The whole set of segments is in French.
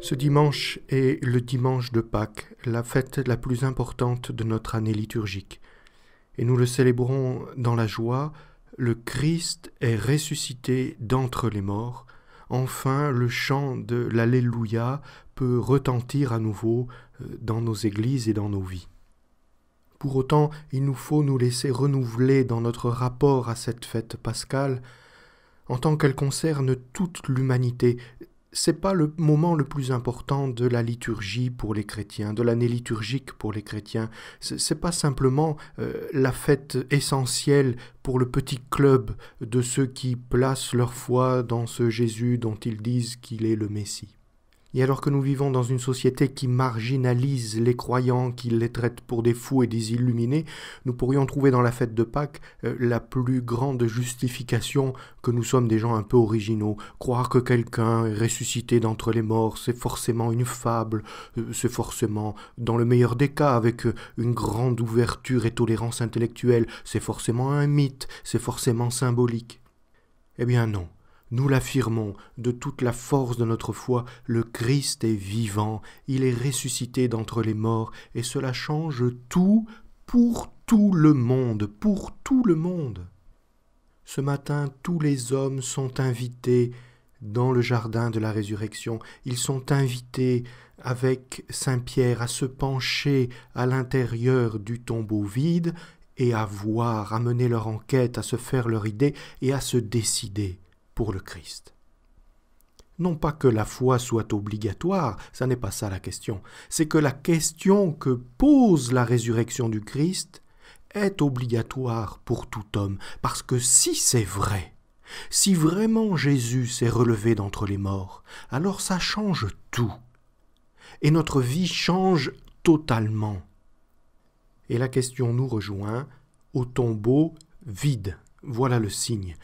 ce dimanche est le dimanche de Pâques, la fête la plus importante de notre année liturgique, et nous le célébrons dans la joie, le Christ est ressuscité d'entre les morts, enfin le chant de l'Alléluia peut retentir à nouveau euh, dans nos églises et dans nos vies. Pour autant, il nous faut nous laisser renouveler dans notre rapport à cette fête pascale, en tant qu'elle concerne toute l'humanité, c'est pas le moment le plus important de la liturgie pour les chrétiens, de l'année liturgique pour les chrétiens. C'est pas simplement euh, la fête essentielle pour le petit club de ceux qui placent leur foi dans ce Jésus dont ils disent qu'il est le Messie. Et alors que nous vivons dans une société qui marginalise les croyants, qui les traite pour des fous et des illuminés, nous pourrions trouver dans la fête de Pâques euh, la plus grande justification que nous sommes des gens un peu originaux. Croire que quelqu'un est ressuscité d'entre les morts, c'est forcément une fable, euh, c'est forcément, dans le meilleur des cas, avec euh, une grande ouverture et tolérance intellectuelle, c'est forcément un mythe, c'est forcément symbolique. Eh bien non. Nous l'affirmons de toute la force de notre foi, le Christ est vivant, il est ressuscité d'entre les morts, et cela change tout pour tout le monde, pour tout le monde. Ce matin, tous les hommes sont invités dans le jardin de la résurrection. Ils sont invités avec Saint Pierre à se pencher à l'intérieur du tombeau vide et à voir, à mener leur enquête, à se faire leur idée et à se décider pour le Christ. Non pas que la foi soit obligatoire, ça n'est pas ça la question, c'est que la question que pose la résurrection du Christ est obligatoire pour tout homme, parce que si c'est vrai, si vraiment Jésus s'est relevé d'entre les morts, alors ça change tout, et notre vie change totalement. Et la question nous rejoint, au tombeau vide, voilà le signe,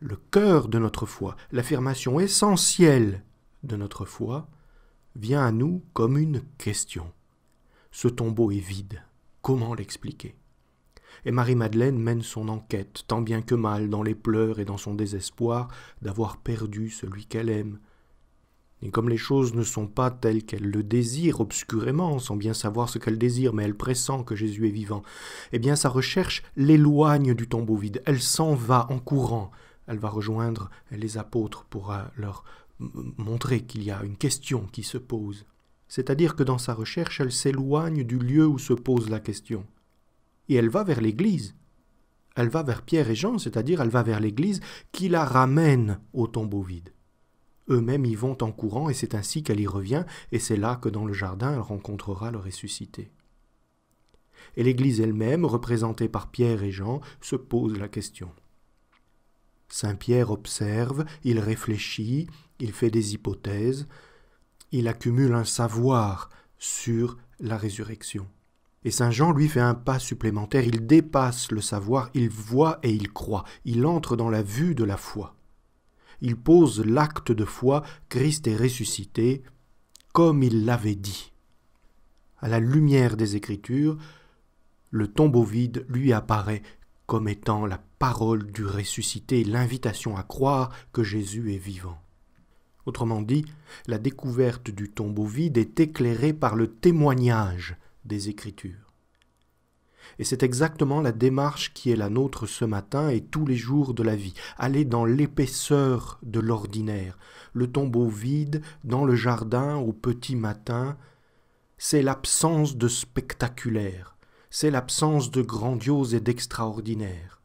le cœur de notre foi, l'affirmation essentielle de notre foi, vient à nous comme une question. Ce tombeau est vide, comment l'expliquer Et Marie-Madeleine mène son enquête, tant bien que mal, dans les pleurs et dans son désespoir d'avoir perdu celui qu'elle aime. Et comme les choses ne sont pas telles qu'elle le désire obscurément, sans bien savoir ce qu'elle désire, mais elle pressent que Jésus est vivant, eh bien sa recherche l'éloigne du tombeau vide, elle s'en va en courant, elle va rejoindre les apôtres pour euh, leur montrer qu'il y a une question qui se pose. C'est-à-dire que dans sa recherche, elle s'éloigne du lieu où se pose la question. Et elle va vers l'Église. Elle va vers Pierre et Jean, c'est-à-dire elle va vers l'Église qui la ramène au tombeau vide. Eux-mêmes y vont en courant et c'est ainsi qu'elle y revient et c'est là que dans le jardin elle rencontrera le ressuscité. Et l'Église elle-même, représentée par Pierre et Jean, se pose la question. Saint Pierre observe, il réfléchit, il fait des hypothèses, il accumule un savoir sur la résurrection. Et Saint Jean lui fait un pas supplémentaire, il dépasse le savoir, il voit et il croit, il entre dans la vue de la foi. Il pose l'acte de foi, Christ est ressuscité, comme il l'avait dit. À la lumière des Écritures, le tombeau vide lui apparaît comme étant la parole du ressuscité, l'invitation à croire que Jésus est vivant. Autrement dit, la découverte du tombeau vide est éclairée par le témoignage des Écritures. Et c'est exactement la démarche qui est la nôtre ce matin et tous les jours de la vie, aller dans l'épaisseur de l'ordinaire, le tombeau vide, dans le jardin au petit matin, c'est l'absence de spectaculaire, c'est l'absence de grandiose et d'extraordinaire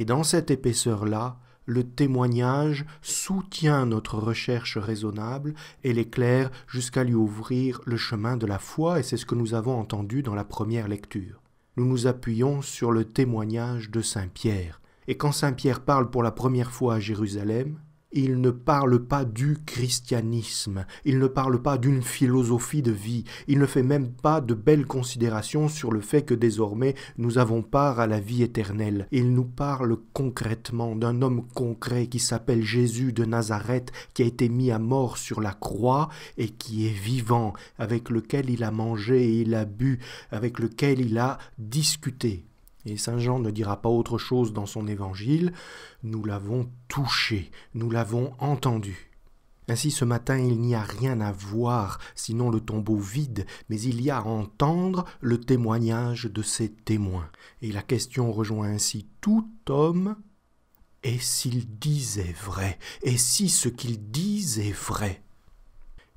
et dans cette épaisseur-là, le témoignage soutient notre recherche raisonnable et l'éclaire jusqu'à lui ouvrir le chemin de la foi, et c'est ce que nous avons entendu dans la première lecture. Nous nous appuyons sur le témoignage de Saint Pierre. Et quand Saint Pierre parle pour la première fois à Jérusalem, il ne parle pas du christianisme, il ne parle pas d'une philosophie de vie, il ne fait même pas de belles considérations sur le fait que désormais nous avons part à la vie éternelle. Il nous parle concrètement d'un homme concret qui s'appelle Jésus de Nazareth, qui a été mis à mort sur la croix et qui est vivant, avec lequel il a mangé et il a bu, avec lequel il a discuté. Et Saint Jean ne dira pas autre chose dans son évangile. Nous l'avons touché, nous l'avons entendu. Ainsi ce matin il n'y a rien à voir, sinon le tombeau vide, mais il y a à entendre le témoignage de ses témoins. Et la question rejoint ainsi tout homme. Et s'il disait vrai, et si ce qu'il disent est vrai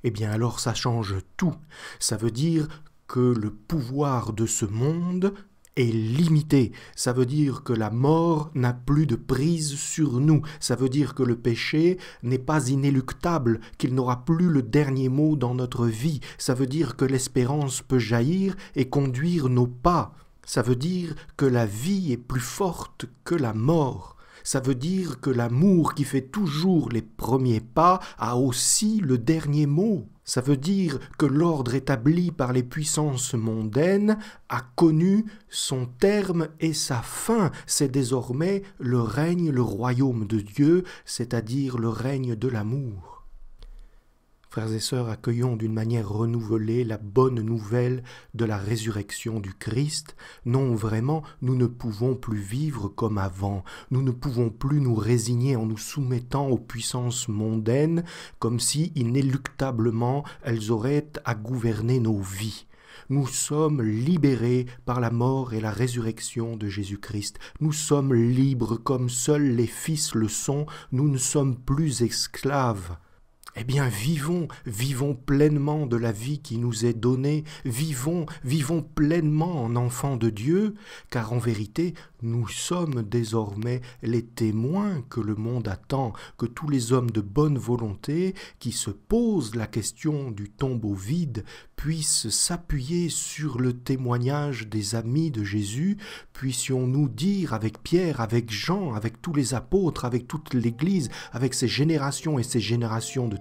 Eh bien alors ça change tout. Ça veut dire que le pouvoir de ce monde est limitée. Ça veut dire que la mort n'a plus de prise sur nous. Ça veut dire que le péché n'est pas inéluctable, qu'il n'aura plus le dernier mot dans notre vie. Ça veut dire que l'espérance peut jaillir et conduire nos pas. Ça veut dire que la vie est plus forte que la mort ça veut dire que l'amour qui fait toujours les premiers pas a aussi le dernier mot. Ça veut dire que l'ordre établi par les puissances mondaines a connu son terme et sa fin. C'est désormais le règne, le royaume de Dieu, c'est-à-dire le règne de l'amour. Frères et sœurs, accueillons d'une manière renouvelée la bonne nouvelle de la résurrection du Christ. Non, vraiment, nous ne pouvons plus vivre comme avant. Nous ne pouvons plus nous résigner en nous soumettant aux puissances mondaines, comme si inéluctablement elles auraient à gouverner nos vies. Nous sommes libérés par la mort et la résurrection de Jésus-Christ. Nous sommes libres comme seuls les fils le sont. Nous ne sommes plus esclaves. Eh bien, vivons, vivons pleinement de la vie qui nous est donnée, vivons, vivons pleinement en enfants de Dieu, car en vérité, nous sommes désormais les témoins que le monde attend, que tous les hommes de bonne volonté qui se posent la question du tombeau vide puissent s'appuyer sur le témoignage des amis de Jésus, puissions-nous dire avec Pierre, avec Jean, avec tous les apôtres, avec toute l'Église, avec ces générations et ces générations de